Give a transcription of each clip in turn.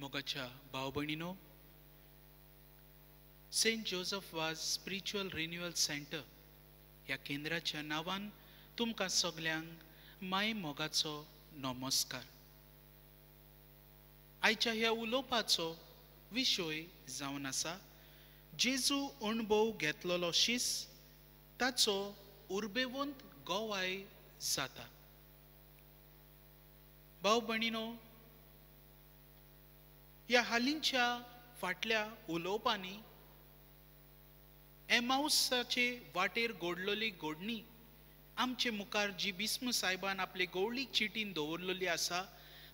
मोगाच्या भाव भणीनो Saint Joseph was spiritual renewal centre ह्या केंद्राच्या नावान तुमकां सगल्यांक माय मोगाचो नमस्कार आयच्या ह्या उलोवपाचो विशय जावन आसा जेजू अणभव घेतलेलो शिस ताचो उर्बेवंत गोवाय जाता भाव भणिनो या हालींच्या फाटल्या उलोवपांनी एमाउसाचे वाटेर गोडलोली गोडणी आमचे मुखार जी भिस्म साहेबान आपले गोवळी चिटीन दवरलेली आसा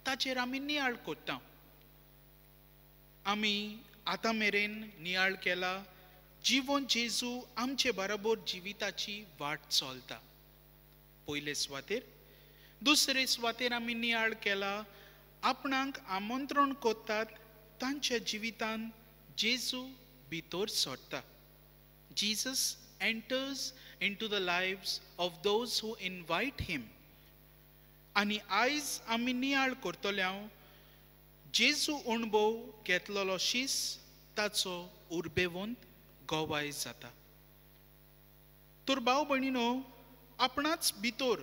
ताचेर आमी नियाळ कोत्ता आमी आतां मेरेन नियाळ केला जिवन जेजू आमचे बरोबर जिविताची वाट चलता पयले सुवातेर दुसरे सुवातेर आमी नियाळ केला आपणाक आमंत्रण कोत्तात तांच्या जिवितान जेजू भितर सोडटा Jesus enters into the lives of those who invite him आनी आयज आमी नियाळ हांव जेजू अणभव घेतलेलो शीस ताचो उर्बेवंत गोवाय जाता तर भाव भयणीनो आपणाच भितर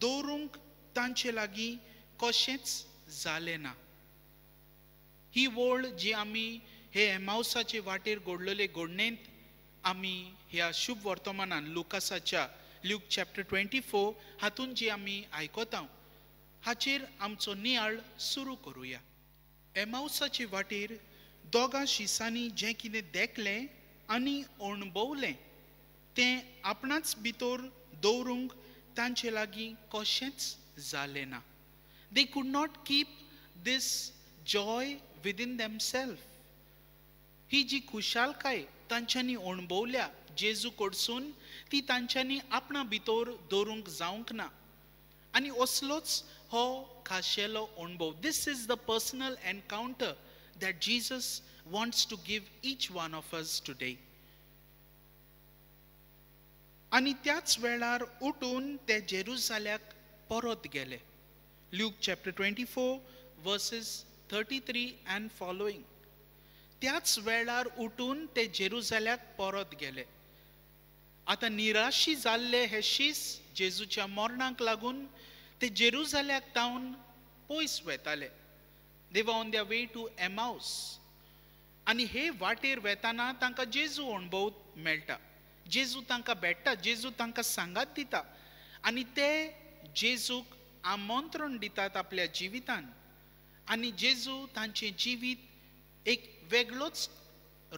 दवरूंक तांचे लागीं कशेंच जालें ना ही ओळ जी आम्ही हे एमावसाचे वाटेर गोडलेले गोडणेंत आम्ही ह्या शुभ वर्तमानान लुकासाच्या ल्यूक चॅप्टर ट्वेंटी फोर हातून जी आम्ही आयकोता हाचेर आमचो नियाळ सुरू करुया एमावसाचे वाटेर दोगा शिसांनी जें कितें देखलें आनी अणभवलें तें आपणाच भितर दवरूंक तांचे लागीं कशेंच जालें ना they could not keep this joy within themselves. ही जी खुशालकाय तांच्यांनी अणभवल्या जेजू कडसून ती तांच्यांनी आपणा भितर दवरूंक जावंक ना आनी असलोच हो खाशेलो अणभव this is the personal encounter that Jesus wants to give each one of us today आनी त्याच वेळार उठून ते जेरुजाल्याक परत गेले Luke chapter twenty four verses thirty three and following त्याच वेळार उठून ते जेरुजाल्याक परत गेले आतां निराशी जाल्ले हे शीस जेजूच्या मरणाक लागून ते जेरुझाल्याक तावन पयस वेताले देवा on the way to Emmaus आनी हे वाटेर वेताना तांकां जेजू अणभव मेळटा जेजू तांकां भेट्टा जेजू तांकां सांगात दिता आनी ते जेजूक आमंत्रण दितात आपल्या जिवितांत आणि जेजू तांचे जिवीत एक वेगळोच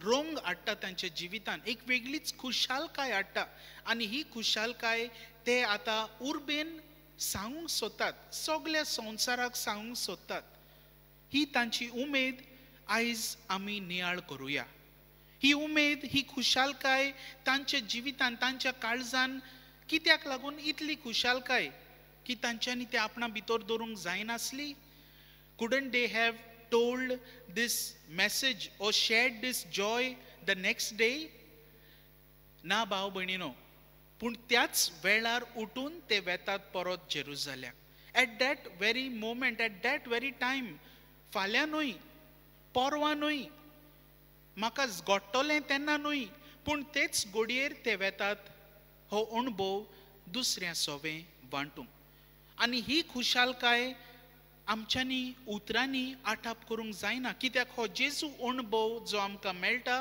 रोंग हाडटा तांच्या जिवितांत एक वेगळीच खुशालकाय हाडटा आणि ही खुशालकाय ते आता उर्बेन सांगूंक सोदतात सगळ्या संवसाराक सांगूंक सोदतात ही तांची उमेद आयज आमी नियाळ करुया ही उमेद ही खुशालकाय तांच्या जिवितांत तांच्या काळजान कित्याक लागून इतली खुशालकाय की तांच्यांनी ते आपणा भितर दवरूंक जायनासली couldn't they have told this message or shared this joy the next day? ना भाव भयणीनो पूण त्याच वेळार उठून ते वेतात परत जेरुजाल्याक at that very moment at that very time फाल्यांनूय पोरवानूय म्हाका घोडटलें तेन्ना न्हय पूण तेच घोडयेर ते वेतात हो अणभव दुसऱ्या सोवें वांटूंक आनी ही खुशालकाय आमच्यांनी उतरांनी आटाप करूंक जायना कित्याक हो जेजू अणभव जो आमकां मेळटा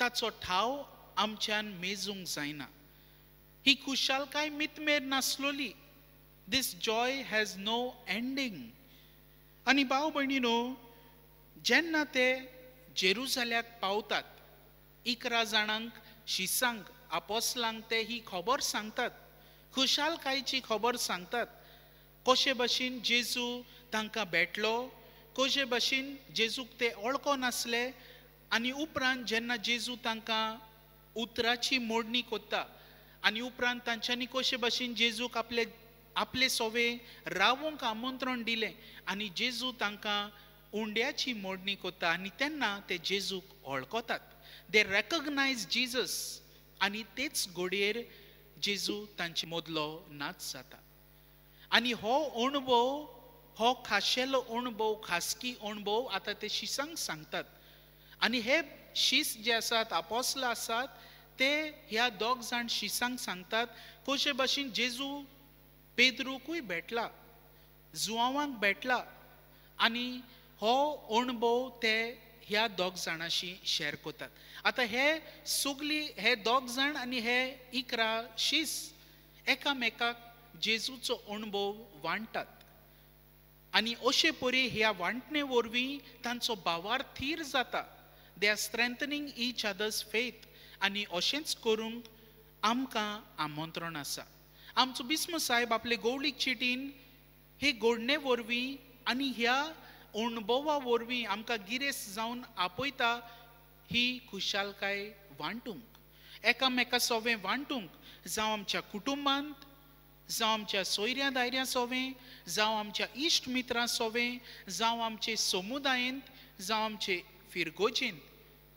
ताचो ठाव आमच्यान मेजूंक जायना ही खुशालकाय मितमेर नासलोली this joy has no ending आनी भाव भयणीनो जेन्ना ते जेरुजाल्याक पावतात इकरा जाणांक शिसांक आपोसलांक ते ही खबर सांगतात खुशालकायची खबर सांगतात कशे भशेन जेजू तांकां भेटलो कोशे भाशेन जेजूक ते नासले आनी उपरांत जेन्ना जेजू तांकां उतराची मोडणी कोत्ता आनी उपरांत तांच्यांनी कशे भाशेन जेजूक आपले आपले सोवे रावूंक आमंत्रण दिलें आनी जेजू तांकां उंड्याची मोडणी कोत्ता आनी तेन्ना ते जेजूक ओळखतात दे रेकग्नायज जिजस आनी तेच घडयेर जेजू तांचे मोदलो नाच जाता आनी हो अणभव हो खाशेलो अणभव खासगी अणभव आतां ते शिसांक सांगतात आनी हे शीस जे आसात आपोस्ल आसात ते ह्या दोग जाण शिसांक सांगतात कशे भाशेन जेजू पेद्रुकूय भेटला जुवांवांक भेटला आनी हो अणभव ते ह्या दोग जाणांशी शेअर करतात आतां हे सगली हे दोग जाण आनी हे इकरा शीस एकामेकाक जेजूचो अणभव वांडटात आनी अशे परी ह्या वांटणे वरवीं तांचो बावार थीर जाता they are strengthening each other's faith आनी अशेंच करूंक आमकां आमंत्रण आसा आमचो बिस्म साहेब आपले गवळीक चिटीन हे गोडणे वरवीं आनी ह्या अणभवा वरवीं आमकां गिरेस्त जावन आपयता ही खुशालकाय वांटूंक एकामेका सोवें वांटूंक जावं आमच्या कुटुंबांत जावं आमच्या सोयऱ्यां दायऱ्यां सोवें जावं आमच्या इश्ट मित्रां सोवें जावं आमचे समुदायेंत जावं आमचे फिरगोजेंत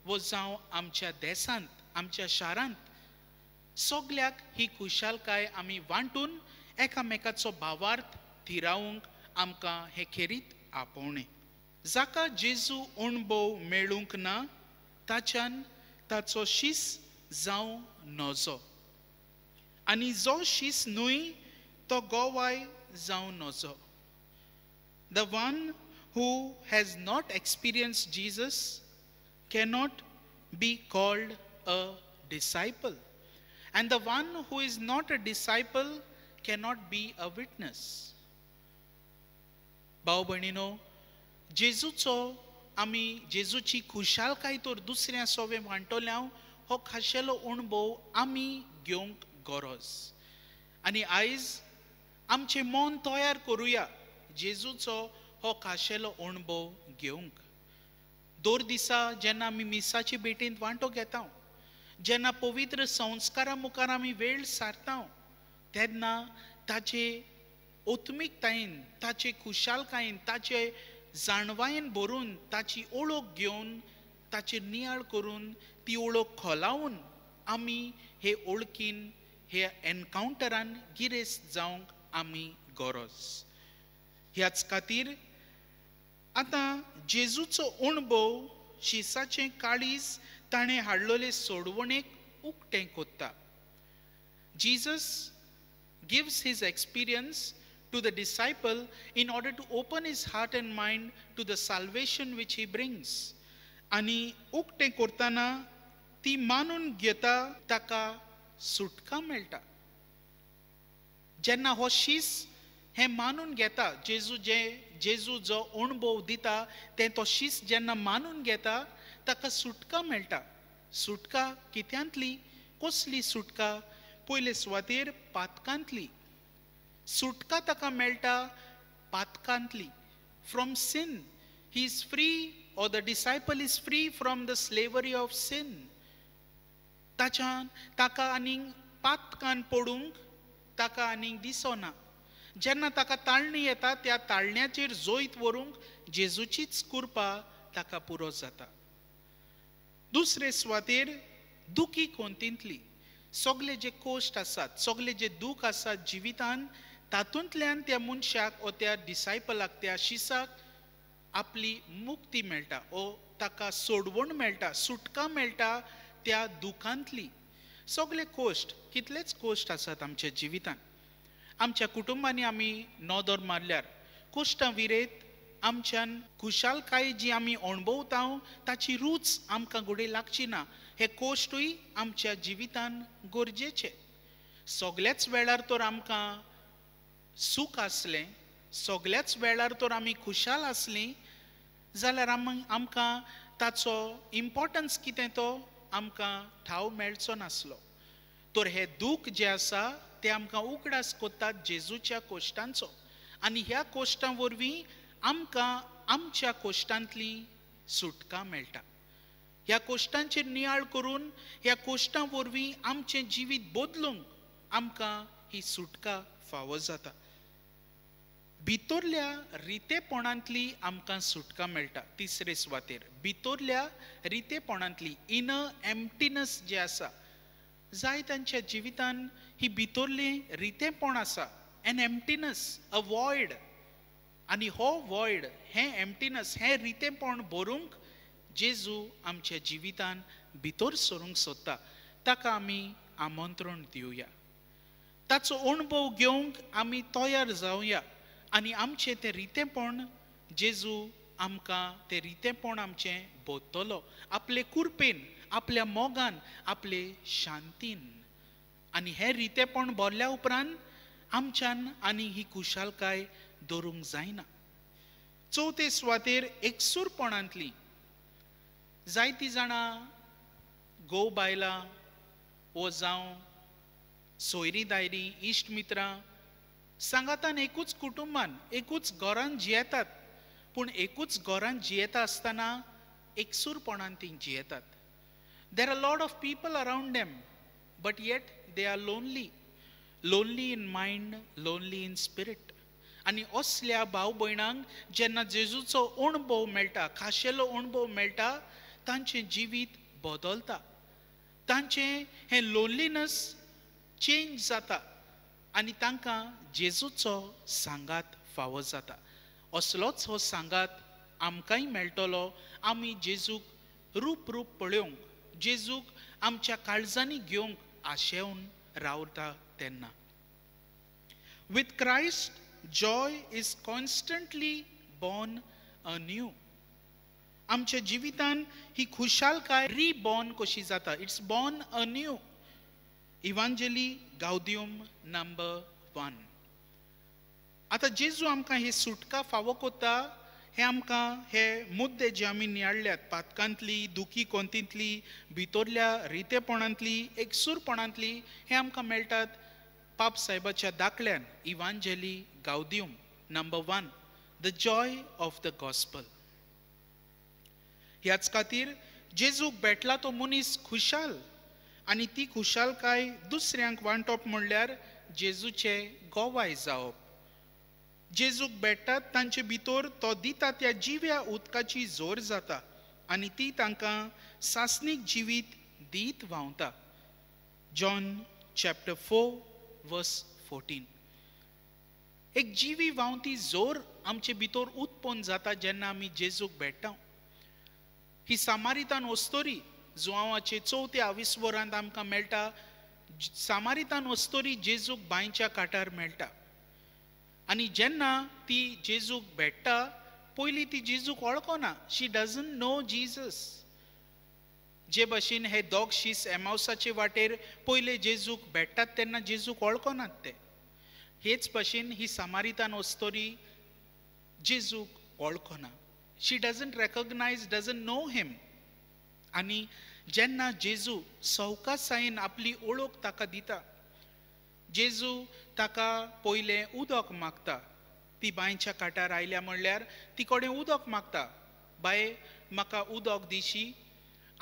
वो जावं आमच्या देसांत आमच्या शारांत सगल्याक ही खुशालकाय आमी वांटून एकामेकाचो भावार्थ थिरावूंक आमकां हे खेरीत आपोवणें जाका जेजू अणभव मेळूंक ना ताच्यान ताचो शीस जावं नजो आनी जो शीस न्हय तो गोवाय जाऊन नजो the one who has not experience Jesus cannot be called a disciple and the one who is not a disciple cannot be a witness भाव नो जेजूचो आम्ही जेजूची तर दुसऱ्या सोबे मांडोल्या हो खाशेलो अणभव आम्ही घेवंक गरज आणि आयज आमचे मन तयार करूया जेजूचो हो खाशेलो अणभव घेवंक दोर दिसा जेन्ना आमी मिसाचे भेटींत वांटो घेता जेन्ना पवित्र संस्कारा मुखार आमी वेळ सारता तेन्ना ताचे ओत्मिकतायेन ताचे खुशालकायेन ताचे जाणवायेन भरून ताची ओळख घेवन ताची नियाळ करून ती ओळख खोलावून आमी हे ओळखीन हे एनकावंटरान गिरेस्त जावंक आमी गरज ह्याच खातीर आतां जेजूचो अणभव शिसाचें काळीज ताणें हाडलोले सोडवणेक उक्तें कोत्ता Jesus gives his experience to the disciple in order to open his heart and mind to the salvation which he brings आनी उक्तें करताना ती मानून घेता ताका सुटका मेळटा जेन्ना हो शीस हे मानून घेता जेजू जे जेजू जो अणभव दिता ते तो शीस जेन्ना मानून घेता ताका सुटका मेळटा सुटका कित्यांतली कसली सुटका पयले सुवातेर पातकांतली सुटका ताका मेळटा पातकांतली from sin he is free or the disciple is free from the slavery of sin ताच्यान ताका आनीक पातकान पडूंक ताका आनीक दिसना जेन्ना ताका ताळणी येता त्या ताळण्याचेर जोयत व्हरूंक जेजूचीच कुरपा ताका पुरो जाता दुसरे सुवातेर दुखी कोंतींतली सगले जे कोश्ट आसात सगले जे दूख आसात जिवितांत तातूंतल्यान त्या मनशाक वो त्या डिसायपलाक त्या शिसाक आपली मुक्ती मेळटा ओ ताका सोडवण मेळटा सुटका मेळटा त्या दुखांतली सगळे कोश्ट कितलेच कोश्ट आसात आमच्या जिवितांत आमच्या कुटुंबांनी आमी नोदर मारल्यार कोश्टां विरेत आमच्यान खुशालकाय जी आमी अणभवता ताची रूच आमकां घडये लागची ना हे कोश्टूय आमच्या जिवितान गरजेचे सगळ्याच वेळार तर आमकां सूख आसलें सगळ्याच वेळार तर आमी खुशाल आसलीं जाल्यार आमकां ताचो इम्पोर्टन्स कितें तो आमकां ठाव मेळचो नासलो तर हे दूख जे आसा ते आमकां उगडास कोतात जेजूच्या कोश्टांचो आनी ह्या कोश्टां वरवीं आमकां आमच्या कोश्टांतली सुटका मेळटा ह्या कोश्टांचेर नियाळ करून ह्या कोश्टां वरवीं आमचें जिवीत बदलूंक आमकां ही सुटका फावो जाता भितोरल्या रितेपणांतली आमकां सुटका मेळटा तिसरे सुवातेर भितोरल्या रितेपणांतली इन एम्पटीनस जे आसा जाय तांच्या जिवितान ही भितोरली रितेपण आसा एन एम्पटीनस अ वॉयड आनी हो वॉयड हें हे हें रितेपण भरूंक जेजू आमच्या जिवितान भितर सरूंक सोदता ताका आमी आमंत्रण दिवया ताचो अणभव घेवंक आमी तयार जावया आनी आमचें तें रितेपण जेजू आमकां तें रितेपण आमचें भोंवतलो आपले कुरपेन आपल्या मोगान आपले शांतीन आनी हें रितेपण भोरल्या उपरांत आमच्यान आनी ही खुशालकाय दवरूंक जायना चवथे सुवातेर एकसूरपणांतली जायती जाणां घोव बायलां वो जावं सोयरी दायरी इश्ट मित्रां सांगातान एकूच कुटुंबान एकूच घरान जियेतात पूण एकूच घरान जियेता आसतना एकसूरपणान ती जियेतात there are lot of people around them but yet they are lonely lonely in mind lonely in spirit आनी असल्या भाव भयणांक जेन्ना जेजूचो अणभव मेळटा खाशेलो अणभव मेळटा तांचें जिवीत बदलता तांचें हें लोनलीनस चेंज जाता आणि तांकां जेजूचो सांगात फावो जाता असलोच हो सांगात आमकांय मेळटलो आमी जेजूक रूप रूप पळोवंक जेजूक आमच्या काळजांनी घेवंक आशेवन रावता तेन्ना Christ joy is constantly born anew आमच्या जिवितान ही खुशालकाय रिबॉर्न कशी जाता it's born anew Evangelii Gaudium number one आता जेजू आमकां ही सुटका फावो कोता हे आमकां हे मुद्दे जे आमी नियाळ्ळ्यात पातकांतली दुखी कोंतींतली भितरल्या रितेपणांतली एकसूरपणांतली हे आमकां मेळटात पाप साहेबाच्या दाखल्यान Evangelii Gaudium number one the joy of the gospel ह्याच खातीर जेजूक बेटला तो मनीस खुशाल आणि ती खुशालकाय दुसऱ्यांक वांटप म्हणल्यार जेजूचे गोवाय जावप जेजूक बेट्टात तांचे भितर तो दिता त्या जिव्या उदकाची जोर जाता आनी ती तांकां सासनीक जिवीत दीत व्हांवता John chapter four verse fourteen एक जिवी व्हांवती जोर आमचे भितर उत्पन्न जाता जेन्ना आमी जेजूक भेट्टा ही सामारितान वस्तोरी जुवांवाचे चवथ्या आविस्वरांत आमकां मेळटा सामारितान वस्तोरी जेजूक बांयच्या काठार मेळटा आनी जेन्ना ती जेजूक भेटटा पयलीं ती जेजूक वळखना शी डजन नो जीजस जे भशेन हे दोग शीस एमावसाचे वाटेर पयले जेजूक भेटतात तेन्ना जेजूक वळखनात ते हेच भशेन ही सामारितान वस्तोरी जेजूक वळखना she doesn't recognise doesn't know him आणि जेन्ना जेजू सवका साईन आपली ओळख ताका दिता जेजू ताका पयलें उदक मागता ती बांयच्या काठार आयल्या म्हणल्यार ती कोडे उदक मागता बाये म्हाका उदक दिशी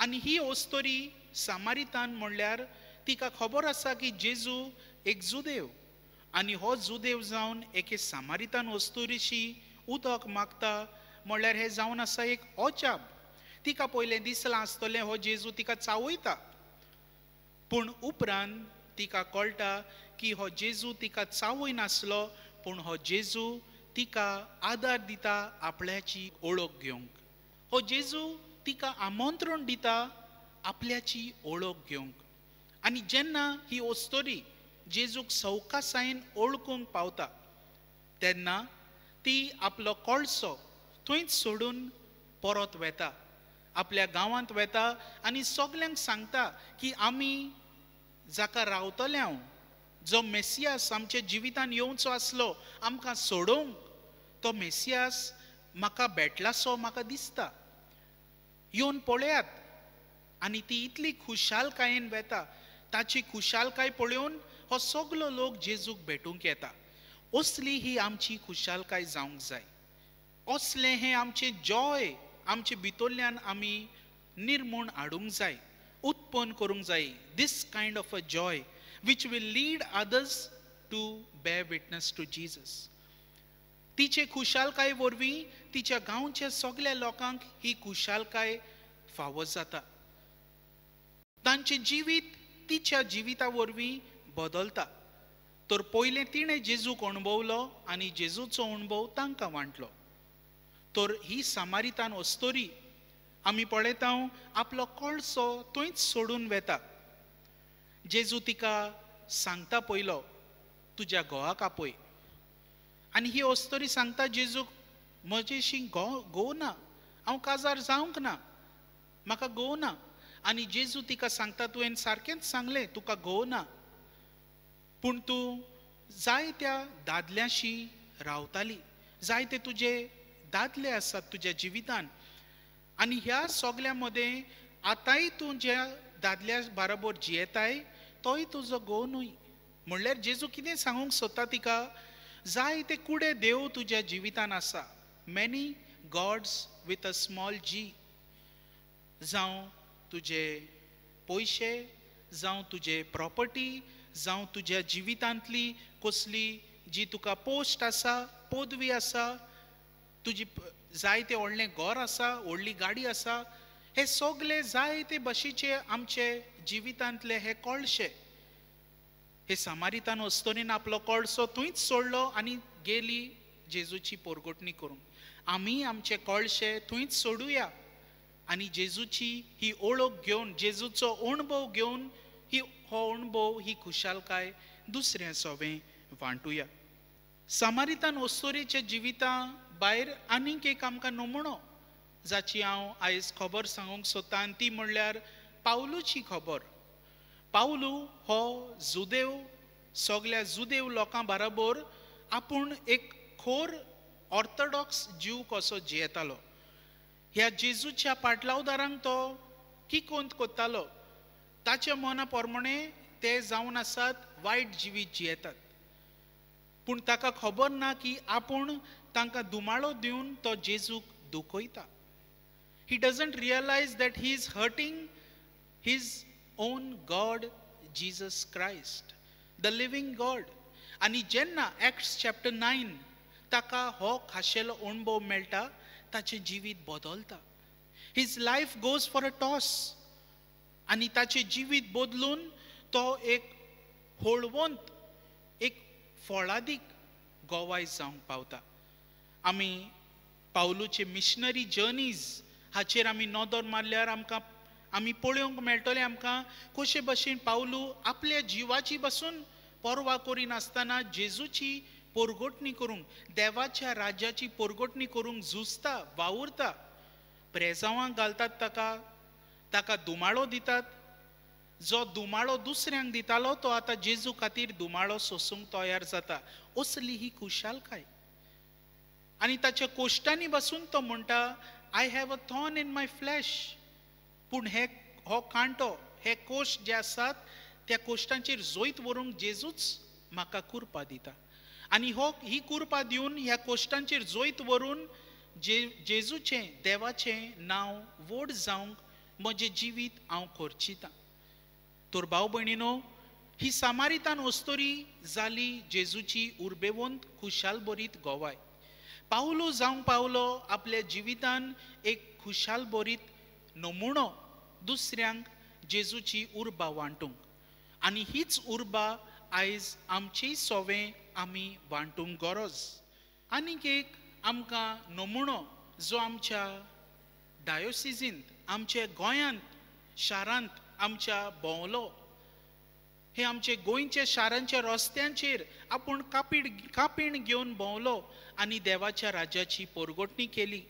आनी ही ओस्तोरी सामारितान म्हणल्यार तिका खबर आसा की जेजू एक जुदेव आनी हो जुदेव जावन एके सामारितान वस्तुरीशी उदक मागता म्हणल्यार हे जावन आसा एक अचाप तिका पयलें दिसलां आसतलें हो जेजू तिका चावयता पूण उपरांत तिका कळटा की हो जेजू तिका चावयनासलो पूण हो जेजू तिका आदार दिता आपल्याची ओळख घेवंक हो जेजू तिका आमंत्रण दिता आपल्याची ओळख घेवंक आनी जेन्ना ही ओस्तोरी जेजूक सवकासायेन ओळखूंक पावता तेन्ना ती आपलो कोळसो थंयच सोडून परत वेता आपल्या गांवांत वेता आनी सगल्यांक सांगता की आमी जाका रावतले हांव जो मेसियास आमच्या जिवितांत येवचो आसलो आमकां सोडोवंक तो मेसियास म्हाका भेटला सो म्हाका दिसता येवन पळयात आनी ती इतली खुशालकायेन वेता ताची खुशालकाय पळोवन हो सगलो लोक जेजूक भेटूंक येता असली ही आमची खुशालकाय जावंक जाय असले हें आमचें जॉय आमचे भितरल्यान आमी निर्मूण हाडूंक जाय उत्पन्न करूंक जाय this kind of a joy which will lead others to be witness to Jesus तिचे खुशालकाय वरवीं तिच्या गांवच्या सगळ्या लोकांक ही खुशालकाय फावो जाता तांचे जिवीत तिच्या जिविता वरवीं बदलता तर पयलें तिणें जेजूक अणभवलो आनी जेजूचो अणभव तांकां वांटलो तर ही सामारितान अस्तोरी आमी पळयता आपलो कळसो थंयच सोडून वेता जेजू तिका सांगता पयलो तुज्या घोवाक आपय आनी ही अस्तोरी सांगता जेजूक म्हजेशी घो गो ना हांव काजार जावंक ना म्हाका गो ना आनी जेजू तिका सांगता तुवें सारकेंच सांगलें तुका गो ना पूण तूं जाय त्या दादल्याशी रावताली जाय ते तुजे दादले आसात तुझ्या जिवितान आणि ह्या सगल्या मदें आतांय तूं ज्या दादल्या बाराबोर जियेताय तोय तुजो घोव न्हय म्हणल्यार जेजू कितें सांगूक सोदता तिका जाय ते कुडे देव तुज्या जिवितान आसा many gods with a small g जावं तुजे पयशे जावं तुजे प्रॉपर्टी जावं तुज्या जिवितांतली कसली जी तुका पोस्ट आसा पदवी आसा तुजी जायते व्हडलें घर आसा व्हडली गाडी आसा हे सगळे जायते भशेचे आमचे जिवितांतले हे कळशे हे समारितान वस्तोनीन आपलो कळसो थंयच सोडलो आनी गेली जेजूची पोरगोटणी करूंक आमी आमचे कळशे थंयच सोडुया आनी जेजूची ही ओळख घेवन जेजूचो अणभव घेवन ही हो अणभव ही खुशालकाय दुसऱ्या सोवें वांटुया सामारितान वस्तोरेचे जिवितां भायर आनीक एक आमकां नमुनो जाची हांव आयज खबर सांगूंक सोदतां आनी ती म्हणल्यार पावलूची खबर पावलू हो जुदेव सगल्या जुदेव लोकां बराबर आपूण एक खोर ऑर्थोडॉक्स जीव कसो जियेतालो ह्या जेजूच्या पाटलावदारांक तो किकोंत कोत्तालो ताच्या मना पोरमणे ते जावन आसात वायट जिवीत जियेतात पूण ताका खबर ना की आपूण तांकां दुमाळो दिवन तो जेजूक दुखयता he doesn't realise that he is hurting his own God Jesus Christ the living God आनी जेन्ना एक्ट्स चॅप्टर नायन ताका हो खाशेलो अणभव मेळटा ताचें जिवीत बदलता his life goes for a toss आनी ताचें जिवीत बदलून तो एक होळवंत फळादीक गोवाय जावंक पावता आमी पावलूचे मिशनरी जर्नीज हाचेर आमी नदर मारल्यार आमकां आमी पळोवंक मेळटलें आमकां कशे भशेन पावलू आपल्या जिवाची बसून पर्वा करिनासतना जेजूची पोरगोटणी करूंक देवाच्या राज्याची पोरगोटणी करूंक झुजता वावुरता प्रेजांवां घालतात ताका ताका दुमाळो दितात जो दुमाळो दुसऱ्यांक दितालो तो आतां जेजू खातीर दुमाळो सोसूंक तयार जाता असली ही खुशालकाय आनी ताच्या कोश्टांनी बसून तो म्हणटा I have a thorn in my flesh पूण हे हो कांटो हे कोश जे आसात त्या कोश्टांचेर जोयत व्हरूंक जेजूच म्हाका कुरपा दिता आनी हो ही कुरपा दिवन ह्या कोश्टांचेर जोयत व्हरून जे जेजूचें देवाचें नांव व्हड जावंक म्हजें जिवीत हांव खोर्चितां तर भाव भयणीनो ही सामारितान वस्तोरी जाली जेजूची उर्बेवंत बरीत गोवाय पावलो जावं पावलो आपल्या जिवितान एक खुशाल बरीत नमुणो दुसऱ्यांक जेजूची उर्बा वांटूंक आनी हीच उर्बा आयज आमचे सोवे आमी वांटूंक गरज आनीक एक आमकां नमुणो जो आमच्या डायोसिजींत आमच्या गोंयांत शारांत आमच्या भोंवलो हे आमचे गोंयचे शारांच्या रस्त्यांचेर आपूण कापीड कापीण घेवन भोंवलो आनी देवाच्या राज्याची पोरगोटणी केली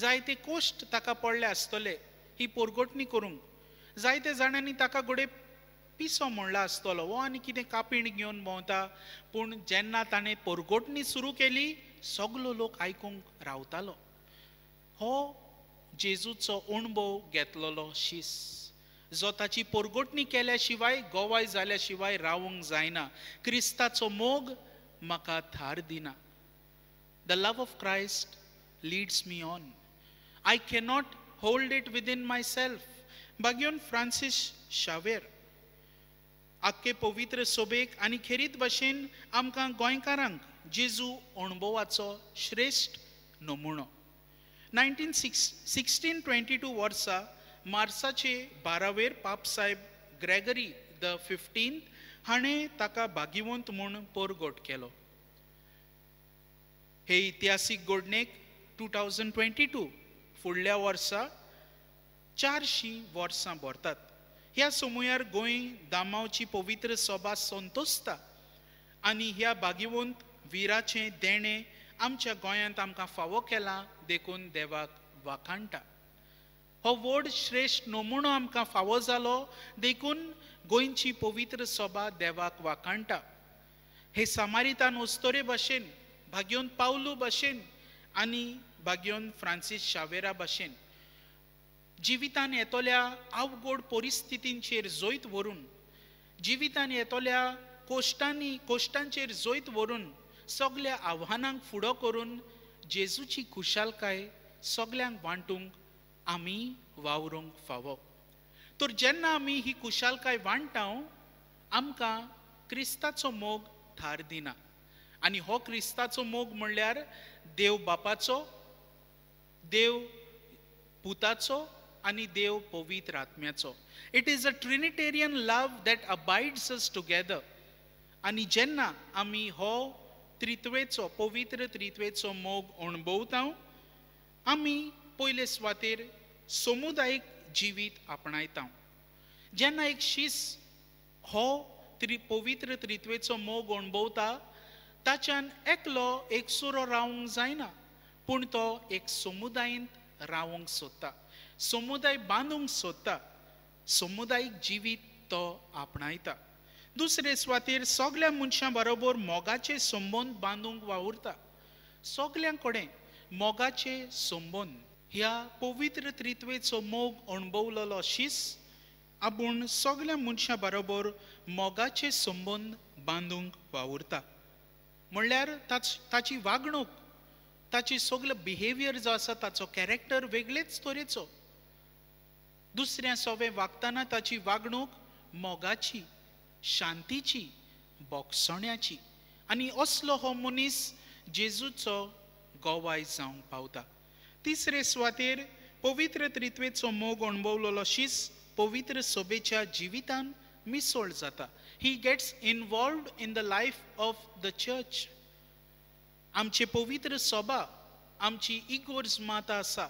जायते कोश्ट ताका पडले आसतले ही पोरगोटणी करूंक जायते जाणांनी ताका घोडे पिसो म्हणला आसतलो वो आनी कितें कापीण घेवन भोंवता पूण जेन्ना ताणें पोरगोटणी सुरू केली सगलो लोक आयकूंक रावतालो हो जेजूचो अणभव घेतलेलो शीस जो ताची पोरगोटणी केल्याशिवाय गोवाय झाल्याशिवाय रावूंक जायना क्रिस्ताचो मोग म्हाका थार दिना the love of Christ leads me on I cannot hold it within myself बागयोन फ्रांसीस शावेर आख्खे पवित्र सोबेक आनी खेरीत भाशेन आमकां गोंयकारांक जेजू अणभवाचो श्रेश्ठ नमुनो nineteen six sixteen twenty two वर्सा मार्साचे बारावेर पापसाहेब ग्रेगरी द फिफ्टीन हाणें ताका भागिवंत म्हूण पोरगोट केलो हे इतिहासीक घोडणेक टू थावजंड ट्वेंटी टू फुडल्या वर्सा चारशीं वर्सां भरतात ह्या समुयार गोंय दामावची पवित्र सभा संतोसता आनी ह्या भागिवंत विराचें देणें आमच्या गोंयांत आमकां फावो केलां देखून देवाक वाखाणटा हो व्हड श्रेश्ठ नमुनो आमकां फावो जालो देखून गोंयची पवित्र सभा देवाक वाकांटा हे सामारितान ओस्तोरे भाशेन भाग्योन पावलू भाशेन आनी भाग्योन फ्रांसीस शावेरा भाशेन जिवितान येतोल्या आवगोड परिस्थितींचेर जोयत व्हरून जिवितान येतोल्या कोश्टांनी कोश्टांचेर जोयत व्हरून सगल्या आव्हानांक फुडो करून जेजूची खुशालकाय सगल्यांक वांटूंक आमी वावरूंक फावो तर जेन्ना आमी ही कुशालकाय वांटाव आमकां क्रिस्ताचो मोग थार दिना आनी हो क्रिस्ताचो मोग म्हणल्यार देव बापाचो देव पुताचो आनी देव पवित्र आत्म्याचो it is a trinitarian love that abides us together आनी जेन्ना आमी हो त्रित्वेचो पवित्र त्रित्वेचो मोग अणभवता आमी पयले सुवातेर समुदायीक जिवीत आपणायता जेन्ना एक शीस हो त्री पवित्र त्रित्वेचो मोग अणभवता ताच्यान एकलो एकसुरो रावंक जायना पूण तो एक समुदायेंत रावंक सोदता समुदाय बांदूंक सोदता समुदायीक जिवीत तो आपणायता दुसरे सुवातेर सगळ्या मनशां बरोबर मोगाचे संबंद बांदूंक वावुरता सगळ्यां कडेन मोगाचे संबंद ह्या पवित्र त्रित्वेचो मोग अणभवलेलो शीस आपूण सगल्या मनशां बरोबर मोगाचे संबंद बांदूंक वावुरता म्हणल्यार ताच ताची वागणूक ताची सगलो बिहेवियर जो आसा ताचो कॅरेक्टर वेगळेच तरेचो दुसऱ्या सोबे वागतना ताची वागणूक मोगाची शांतीची बोगसण्याची आनी असलो हो मनीस जेजूचो गोवाय जावंक पावता तिसरे सुवातेर पवित्र त्रित्वेचो मोग अणभवलेलो शिस पवित्र सोबेच्या जिवितान मिसोळ जाता he gets involved in the life of the church आमचे पवित्र सोबा आमची इगोर्ज माता आसा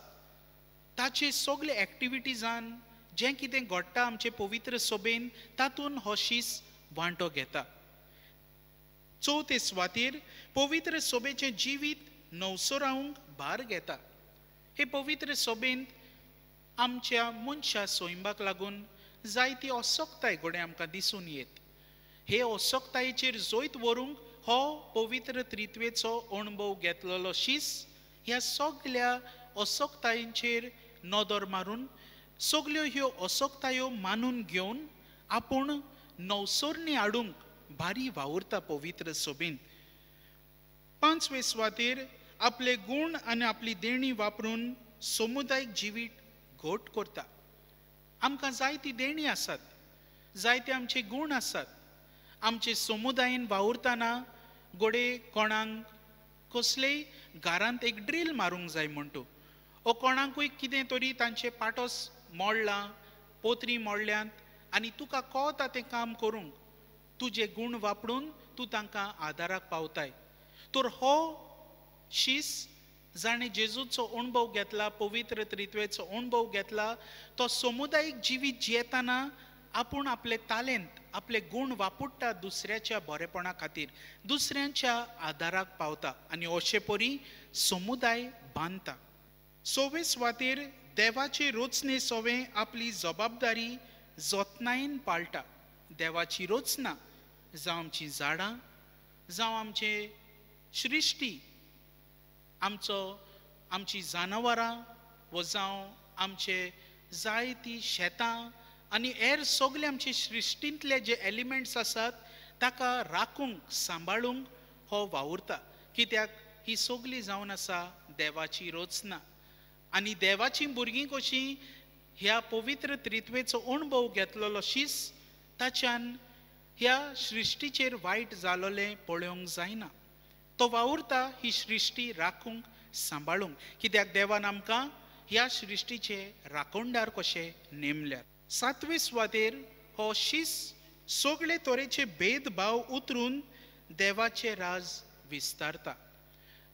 ताचे सगळे एक्टिविटीजान जे कितें घडटा आमचे पवित्र सोबेन तातूंत हो शिस वांटो घेता चवथे सुवातेर पवित्र सोबेचें जिवीत नवसोरावंक भार घेता हे पवित्र सोबेन आमच्या मनशा सोयंबाक लागून जायती असोक्ताय घोडे आमकां दिसून येत हे असोक्तायेचेर जोयत व्हरूंक हो पवित्र त्रित्वेचो अणभव घेतलेलो शीस ह्या सगल्या असोक्तायेंचेर नदर मारून सगल्यो ह्यो असोक्तायो मानून घेवन आपूण नवसोरणी हाडूंक भारी वावुरता पवित्र सोबीन पांचवे सुवातेर आपले गूण आणि आपली देणी वापरून समुदायिक जिवीत घोट करता आमकां जायती देणी आसात जायते आमचे गूण आसात आमचे समुदायेन वावुरतना गोडे कोणाक कसलेय घरांत एक ड्रील मारूंक जाय म्हणटू ओ कोणाकूय कितें तरी तांचे पाटोस मोडला पोत्री मोडल्यांत आनी तुका कोवता तें काम करूंक तुजे गूण वापरून तूं तांकां आदाराक पावताय तर हो शीस जाणें जेजूचो अणभव घेतला पवित्र त्रित्वेचो अणभव घेतला तो समुदायीक जिवीत जियेतना आपूण आपले तालेंत आपले गूण वापुट्टा दुसऱ्याच्या बरेपणा खातीर दुसऱ्यांच्या आदाराक पावता आनी अशे परी समुदाय बांदता सोवे सुवातेर देवाचे रोचने सोवे आपली जबाबदारी जतनायेन पाळटा देवाची रोचना जावं आमचीं झाडां जावं आमचे श्रिश्टी आमचो आमची जनावरां वो जावं आमचे जायतीं शेतां आनी हेर सगले आमचे सृश्टींतले जे एलिमेंट्स आसात ताका राखूंक सांबाळूंक हो वावुरता कित्याक ही सगली जावन आसा देवाची रचना आनी देवाची भुरगीं कशीं ह्या पवित्र त्रित्वेचो अणभव घेतलेलो शीस ताच्यान ह्या सृश्टीचेर वायट जालोलें पळोवंक जायना तो वावुरता ही सृश्टी राखूंक सांबाळूंक कित्याक देवान आमकां ह्या सृश्टीचे राखणदार कशे नेमल्यात सातवे सुवातेर हो शीस सगळे तरेचे भेदभाव उतरून देवाचे राज विस्तारता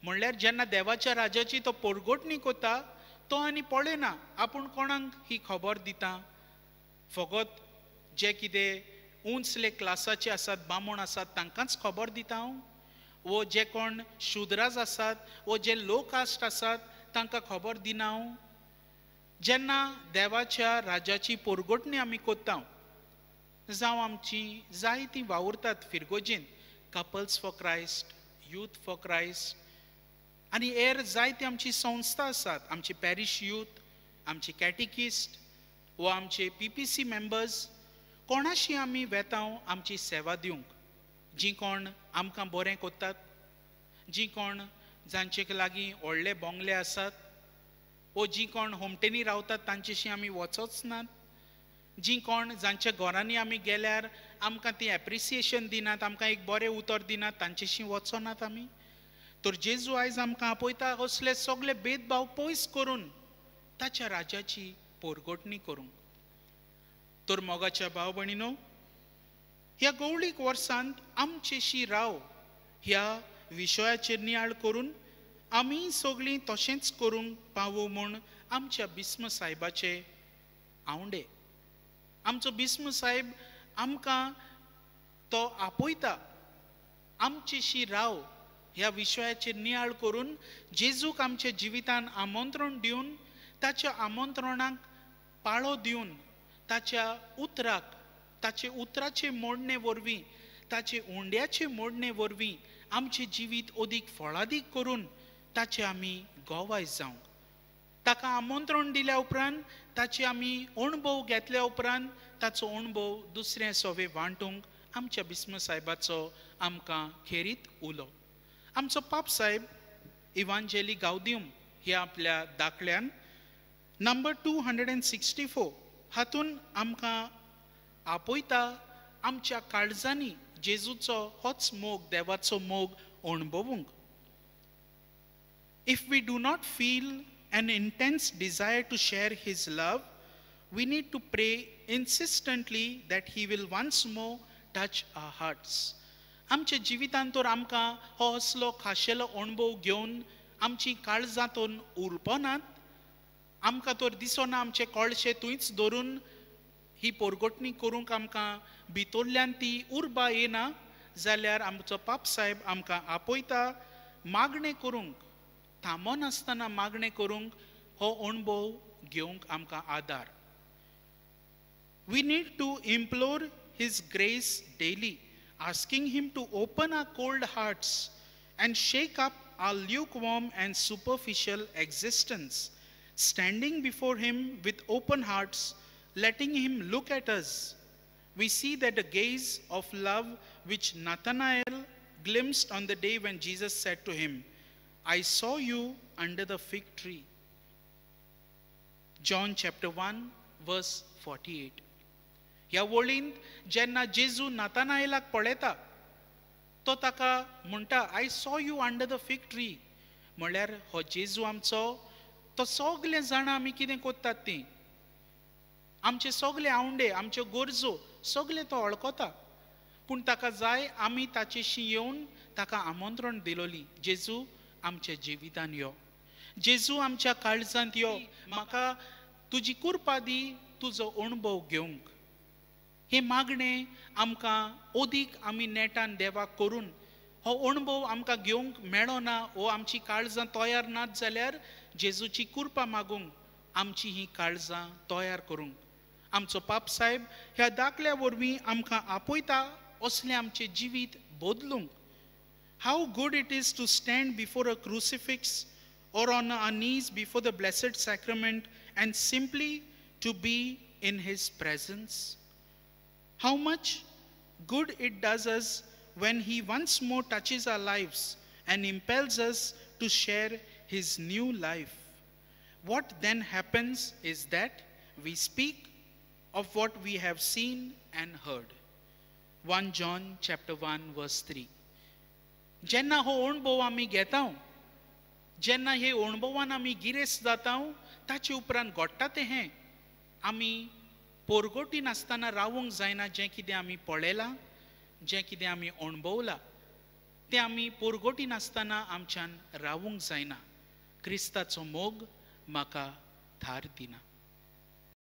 म्हणल्यार जेन्ना देवाच्या राजाची तो पोरगोटणी कोता तो आनी पळयना आपूण कोणाक ही खबर दिता फकत जे कितें उंचले क्लासाचे आसात बामण आसात तांकांच खबर दिता हांव वो जे कोण शुद्राज आसात वो जे लो कास्ट आसात तांकां खबर दिना जेन्ना देवाच्या राजाची पोरगोटणी आमी कोत्ता जावं आमची जायतीं वावुरतात फिरगोजीन couples for Christ youth for Christ आनी हेर जायती आमची संस्था आसात आमची पॅरीश यूथ आमची कॅटिकिस्ट वो आमचे पी पी सी मेंबर्स कोणाशी आमी वेतांव आमची सेवा दिवंक जी कोण आमकां बरें कोत्तात जी कोण जांचे लागीं व्हडले बोंगले आसात वो जी कोण होमटेनी रावतात तांचेशी आमी वचच नात जी कोण जांच्या घरांनी आमी गेल्यार आमकां ती एप्रिसिएशन दिनात आमकां एक बरें उतर दिनात तांचेशी वचनात आमी तर जेजू आयज आमकां आपयता असले सगळे भेदभाव पयस करून ताच्या राजाची पोरगोटणी करूंक तर मोगाच्या भाव भणिनो ह्या गवळीक वर्सांत आमचेशी राव ह्या विशयाचेर नियाळ करून आमी सगळीं तशेंच करूंक पावो म्हूण आमच्या बिस्म सायबाचे आवडे आमचो बिस्म साहेब आमकां तो आपयता आमचेशी राव ह्या विशयाचेर नियाळ करून जेजूक आमच्या जिवितांत आमंत्रण दिवन ताच्या आमंत्रणाक पाळो दिवन ताच्या उतराक ताचे उतराचे मोडणे वरवी ताचे उंड्याचे मोडणे वरवीं आमचे जिवीत अधिक फळादीक करून ताचे आमी गोवाय जावं ताका आमंत्रण दिल्या उपरांत ताचे आमी अणभव घेतल्या उपरांत ताचो अणभव दुसऱ्या सोवे वांटूंक आमच्या बिस्म सायबाचो आमकां खेरीत उलो आमचो पाप सायब इवांजेली गावदिम हे आपल्या दाखल्यान number two hundred and sixty four हातून आमकां आपयता आमच्या काळजांनी जेजूचो होच मोग देवाचो मोग अणभवूंक if we do not feel an intense desire to share his love we need to pray insistently that he will once more touch our hearts आमच्या जिवितांत तर आमकां हो असलो खाशेलो अणभव घेवन आमची काळजांतून उरपनात आमकां तर दिसोना आमचे कळशे थंयच धरून ही पोरगोटणी करूंक आमकां भितरल्यान ती उर्बा येना जाल्यार आमचो पाप साहेब आमकां आपयता मागणें करूंक थांबोनासतना मागणें करूंक हो अणभव घेवंक आमकां आदार we need to implore his grace daily him to open open cold hearts hearts shake up our lukewarm and superficial existence standing before him with open hearts letting him look at us, we see that the gaze of love which Nathanael glimpsed on the day when Jesus said to him, I saw you under the fig tree. John chapter 1, verse 48. ह्या वळींत जेन्ना जेजू नातानायलाक पळेता तो ताका म्हणटा I saw you under the fig tree म्हणल्यार हो जेजू आमचो तो सगळे जाणां आमी कितें कोत्तात तीं आमचे सगळे आवंडे आमच्यो गरजो सगळे तो वळखता पूण ताका जाय आमी ताचेशी येवन ताका आमंत्रण दिलोली जेजू आमच्या जिवितान यो जेजू आमच्या काळजांत यो म्हाका तुजी कुरपा दी तुजो अणभव घेवंक हे मागणें आमकां ओदीक आमी नेटान देवाक करून हो अणभव आमकां घेवंक मेळो ना हो आमची काळजां तयार नात जाल्यार जेजूची कुरपा मागूंक आमची ही काळजां तयार करूंक How good it is to stand before a crucifix, or on our knees before the blessed sacrament and simply to be in his presence? How much good it does us when he once more touches our lives and impels us to share his new life. What then happens is that we speak of what we have seen and heard. 1 John chapter 1 verse 3. जेन्ना हो अणभव आमी घेता जेन्ना हे अणभवान आमी गिरेस्त जाता ताचे उपरांत घडटा ते हें आमी पोरगोटी नासतना रावूंक जायना जें कितें आमी पळयलां जें कितें आमी अणभवलां तें आमी पोरगोटी नासतना आमच्यान रावूंक जायना क्रिस्ताचो मोग म्हाका थार दिना